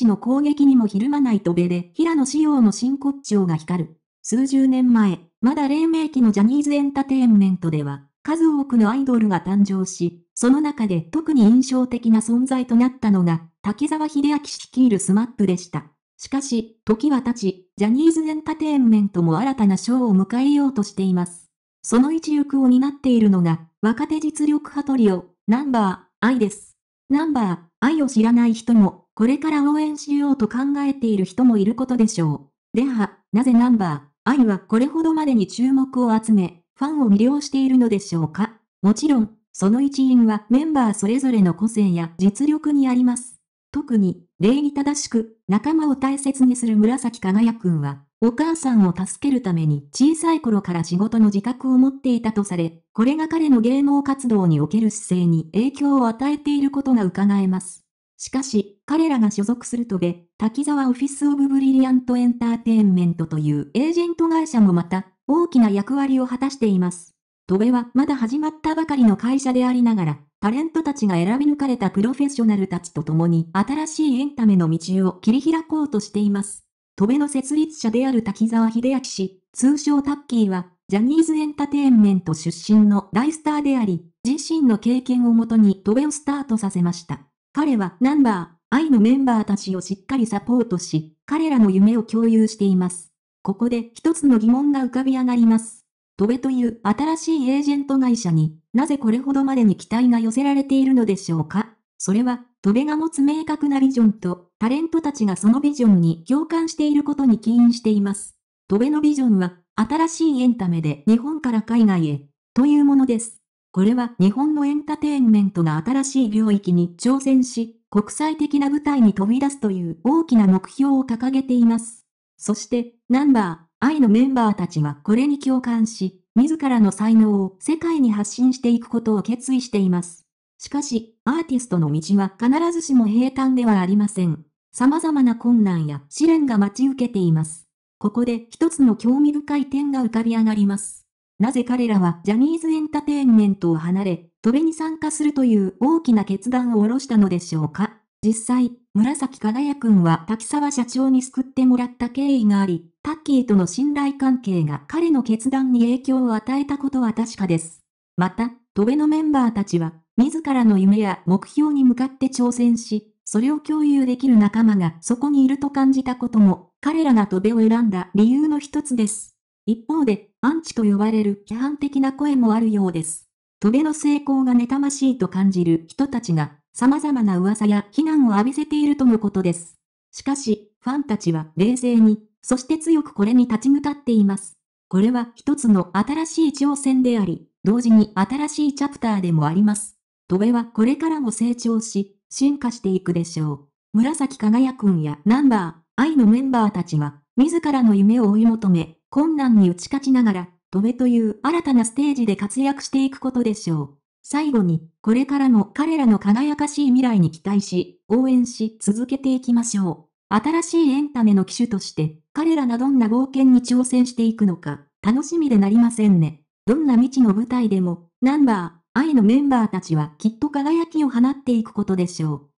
チの攻撃にもひるまないとべで、平野紫耀の真骨頂が光る。数十年前、まだ黎明期のジャニーズエンタテインメントでは、数多くのアイドルが誕生し、その中で特に印象的な存在となったのが、滝沢秀明率いるスマップでした。しかし、時は経ち、ジャニーズエンタテインメントも新たな賞を迎えようとしています。その一翼を担っているのが、若手実力派トリオ、ナンバー、イです。ナンバー、愛を知らない人も、これから応援しようと考えている人もいることでしょう。では、なぜナンバー、愛はこれほどまでに注目を集め、ファンを魅了しているのでしょうかもちろん、その一因はメンバーそれぞれの個性や実力にあります。特に、礼儀正しく、仲間を大切にする紫輝くんは、お母さんを助けるために小さい頃から仕事の自覚を持っていたとされ、これが彼の芸能活動における姿勢に影響を与えていることが伺えます。しかし、彼らが所属するとべ、滝沢オフィスオブブリリアントエンターテインメントというエージェント会社もまた、大きな役割を果たしています。戸部はまだ始まったばかりの会社でありながら、タレントたちが選び抜かれたプロフェッショナルたちと共に新しいエンタメの道を切り開こうとしています。戸部の設立者である滝沢秀明氏、通称タッキーは、ジャニーズエンタテインメント出身の大スターであり、自身の経験をもとに渡米をスタートさせました。彼はナンバー、愛のメンバーたちをしっかりサポートし、彼らの夢を共有しています。ここで一つの疑問が浮かび上がります。トベという新しいエージェント会社になぜこれほどまでに期待が寄せられているのでしょうかそれは、トベが持つ明確なビジョンと、タレントたちがそのビジョンに共感していることに起因しています。トベのビジョンは、新しいエンタメで日本から海外へ、というものです。これは日本のエンターテインメントが新しい領域に挑戦し、国際的な舞台に飛び出すという大きな目標を掲げています。そして、ナンバー、愛のメンバーたちはこれに共感し、自らの才能を世界に発信していくことを決意しています。しかし、アーティストの道は必ずしも平坦ではありません。様々な困難や試練が待ち受けています。ここで一つの興味深い点が浮かび上がります。なぜ彼らはジャニーズエンターテインメントを離れ、トベに参加するという大きな決断を下ろしたのでしょうか実際、紫輝くんは滝沢社長に救ってもらった経緯があり、タッキーとの信頼関係が彼の決断に影響を与えたことは確かです。また、トベのメンバーたちは、自らの夢や目標に向かって挑戦し、それを共有できる仲間がそこにいると感じたことも彼らが渡米を選んだ理由の一つです。一方で、アンチと呼ばれる批判的な声もあるようです。渡米の成功が妬ましいと感じる人たちが、様々な噂や非難を浴びせているとのことです。しかし、ファンたちは冷静に、そして強くこれに立ち向かっています。これは一つの新しい挑戦であり、同時に新しいチャプターでもあります。戸辺はこれからも成長し、進化していくでしょう。紫輝くんやナンバー、愛のメンバーたちは、自らの夢を追い求め、困難に打ち勝ちながら、飛べという新たなステージで活躍していくことでしょう。最後に、これからも彼らの輝かしい未来に期待し、応援し続けていきましょう。新しいエンタメの機種として、彼らがどんな冒険に挑戦していくのか、楽しみでなりませんね。どんな未知の舞台でも、ナンバー、愛のメンバーたちはきっと輝きを放っていくことでしょう。